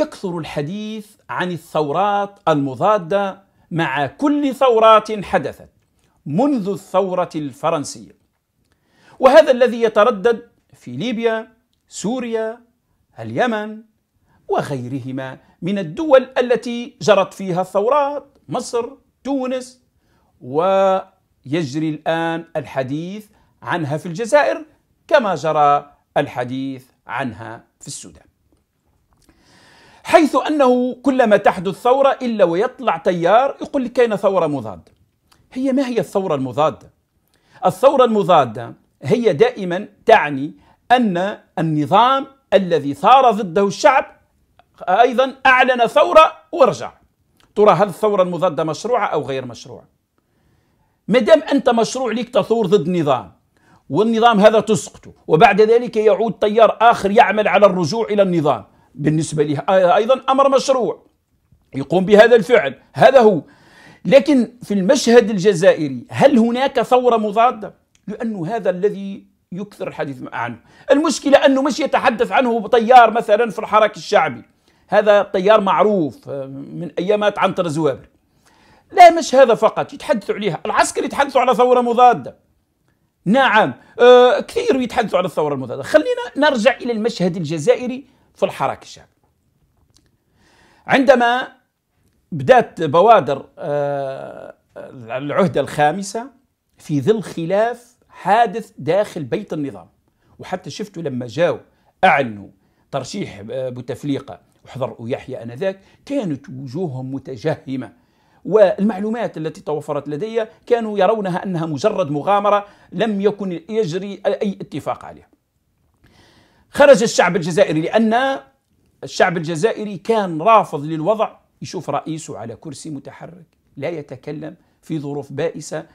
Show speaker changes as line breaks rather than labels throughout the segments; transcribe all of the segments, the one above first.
يكثر الحديث عن الثورات المضاده مع كل ثورات حدثت منذ الثوره الفرنسيه وهذا الذي يتردد في ليبيا سوريا اليمن وغيرهما من الدول التي جرت فيها الثورات مصر تونس ويجري الان الحديث عنها في الجزائر كما جرى الحديث عنها في السودان حيث أنه كلما تحدث ثورة إلا ويطلع تيار يقول لك كاينة ثورة مضادة هي ما هي الثورة المضادة؟ الثورة المضادة هي دائما تعني أن النظام الذي ثار ضده الشعب أيضا أعلن ثورة ورجع ترى هل الثورة المضادة مشروعة أو غير مشروعة مدام أنت مشروع لك تثور ضد نظام والنظام هذا تسقطه وبعد ذلك يعود تيار آخر يعمل على الرجوع إلى النظام بالنسبة له أيضا أمر مشروع يقوم بهذا الفعل هذا هو لكن في المشهد الجزائري هل هناك ثورة مضادة؟ لأنه هذا الذي يكثر الحديث عنه المشكلة أنه مش يتحدث عنه بطيار مثلا في الحراك الشعبي هذا طيار معروف آه، من أيامات عنتر زوابر لا مش هذا فقط يتحدثوا عليها العسكر يتحدثوا على ثورة مضادة نعم آه كثير يتحدثوا على الثورة المضادة خلينا نرجع إلى المشهد الجزائري في الحراك الشعبي عندما بدأت بوادر آه، العهدة الخامسة في ظل خلاف حادث داخل بيت النظام وحتى شفتوا لما جاوا أعلنوا ترشيح آه، بوتفليقة وحضر ويحيى أنذاك كانت وجوههم متجهمة والمعلومات التي توفرت لدي كانوا يرونها أنها مجرد مغامرة لم يكن يجري أي اتفاق عليها خرج الشعب الجزائري لأن الشعب الجزائري كان رافض للوضع يشوف رئيسه على كرسي متحرك لا يتكلم في ظروف بائسة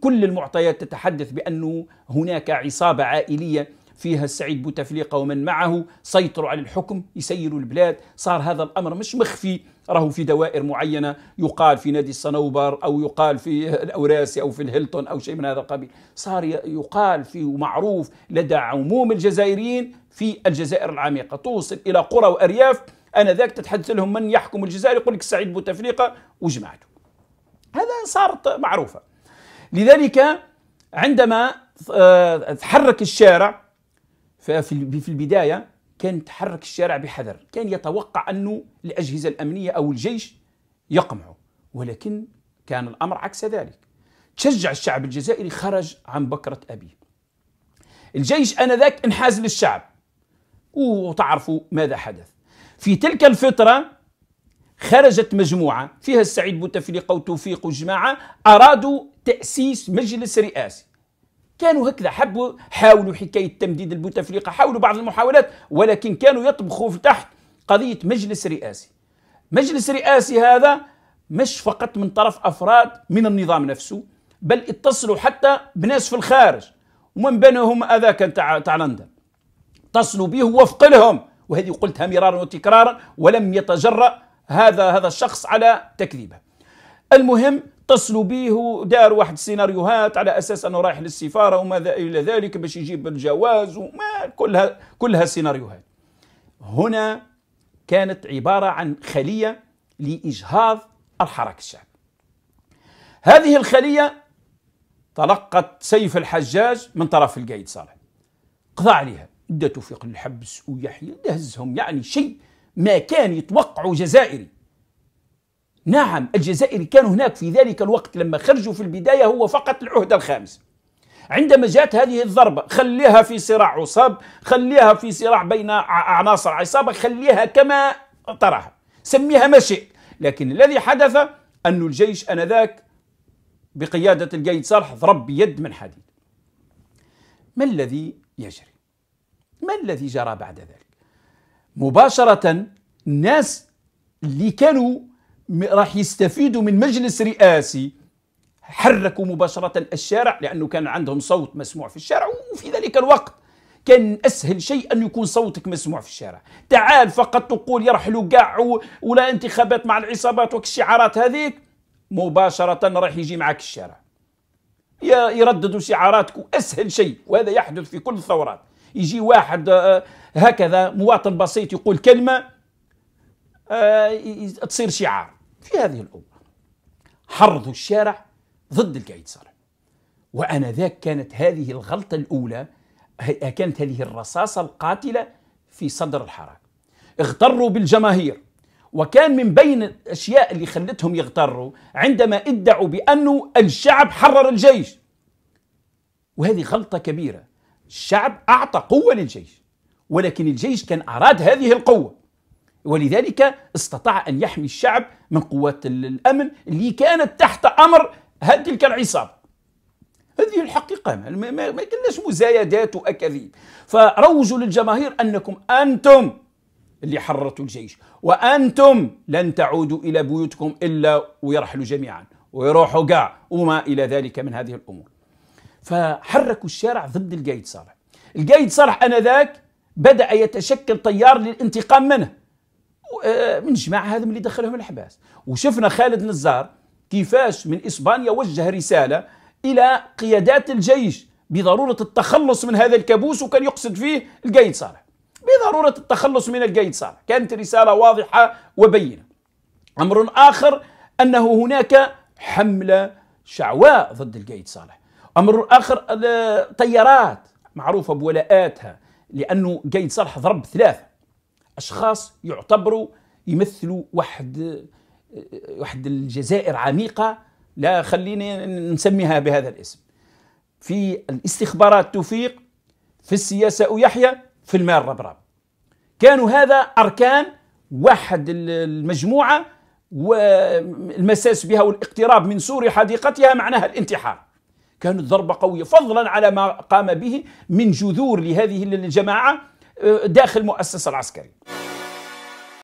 كل المعطيات تتحدث بأنه هناك عصابة عائلية فيها السعيد بوتفليقة ومن معه سيطروا على الحكم يسيروا البلاد صار هذا الأمر مش مخفي راهو في دوائر معينة يقال في نادي الصنوبر أو يقال في الأوراسي أو في الهيلتون أو شيء من هذا القبيل صار يقال في معروف لدى عموم الجزائريين في الجزائر العميقة توصل إلى قرى وأرياف أنا ذاك تتحدث لهم من يحكم الجزائر يقول لك السعيد بوتفليقة وجماعته هذا صارت معروفة لذلك عندما آه، تحرك الشارع ففي في البدايه كان تحرك الشارع بحذر كان يتوقع انه الاجهزه الامنيه او الجيش يقمعه، ولكن كان الامر عكس ذلك تشجع الشعب الجزائري خرج عن بكره ابيه الجيش انذاك انحاز للشعب وتعرفوا ماذا حدث في تلك الفتره خرجت مجموعه فيها السعيد بوتفليقه وتوفيق وجماعه ارادوا تاسيس مجلس رئاسي كانوا هكذا حبوا حاولوا حكايه تمديد البوتفليقه حاولوا بعض المحاولات ولكن كانوا يطبخوا في تحت قضيه مجلس رئاسي مجلس رئاسي هذا مش فقط من طرف افراد من النظام نفسه بل اتصلوا حتى بناس في الخارج ومن بينهم هذاك تاع تاع لندن اتصلوا به وفق لهم وهذه قلتها مرارا وتكرارا ولم يتجرأ هذا هذا الشخص على تكذيبه المهم اتصلوا به ودار واحد السيناريوهات على اساس انه رايح للسفاره وماذا الى ذلك باش يجيب الجواز وما كلها كلها سيناريوهات هنا كانت عباره عن خليه لاجهاض الحراك الشعبي هذه الخليه تلقت سيف الحجاج من طرف القايد صالح قضى عليها ادته في الحبس ويحيى دهزهم يعني شيء ما كان يتوقعه جزائري نعم الجزائري كان هناك في ذلك الوقت لما خرجوا في البداية هو فقط العهدة الخامسة عندما جاءت هذه الضربة خليها في صراع عصاب خليها في صراع بين عناصر عصابة خليها كما تراها سميها ما شئت لكن الذي حدث أن الجيش أنذاك بقيادة القايد صالح ضرب بيد من حديد ما الذي يجري؟ ما الذي جرى بعد ذلك؟ مباشرة الناس اللي كانوا راح يستفيدوا من مجلس رئاسي حركوا مباشرة الشارع لأنه كان عندهم صوت مسموع في الشارع وفي ذلك الوقت كان أسهل شيء أن يكون صوتك مسموع في الشارع تعال فقط تقول يرحلوا قاع ولا انتخابات مع العصابات والشعارات هذيك مباشرة راح يجي معك الشارع يرددوا شعاراتك أسهل شيء وهذا يحدث في كل الثورات يجي واحد آه، هكذا مواطن بسيط يقول كلمة آه، تصير شعار في هذه الأمور حرضوا الشارع ضد القايد صالح وأنا ذاك كانت هذه الغلطة الأولى كانت هذه الرصاصة القاتلة في صدر الحراك اغتروا بالجماهير وكان من بين الأشياء اللي خلتهم يغتروا عندما ادعوا بأنه الشعب حرر الجيش وهذه غلطة كبيرة الشعب أعطى قوة للجيش ولكن الجيش كان أراد هذه القوة ولذلك استطاع أن يحمي الشعب من قوات الأمن اللي كانت تحت أمر تلك العصابة هذه الحقيقة ما, ما, كناش مزايدات وأكاذيب فروجوا للجماهير أنكم أنتم اللي حررتوا الجيش وأنتم لن تعودوا إلى بيوتكم إلا ويرحلوا جميعا ويروحوا قاع وما إلى ذلك من هذه الأمور فحركوا الشارع ضد القايد صالح القايد صالح أنذاك بدأ يتشكل تيار للانتقام منه من جماعة هذم اللي دخلهم الحباس وشفنا خالد نزار كيفاش من إسبانيا وجه رسالة إلى قيادات الجيش بضرورة التخلص من هذا الكابوس وكان يقصد فيه القايد صالح بضرورة التخلص من القايد صالح كانت رسالة واضحة وبينة أمر آخر أنه هناك حملة شعواء ضد القايد صالح أمر آخر آه، طيارات معروفة بولاءاتها لأنه قايد صالح ضرب ثلاثة اشخاص يعتبروا يمثلوا واحد واحد الجزائر عميقه لا خليني نسميها بهذا الاسم في الاستخبارات توفيق في السياسه ويحيى في المال ربراب كانوا هذا اركان واحد المجموعه والمساس بها والاقتراب من سور حديقتها معناها الانتحار كانت ضربه قويه فضلا على ما قام به من جذور لهذه الجماعه داخل المؤسسة العسكرية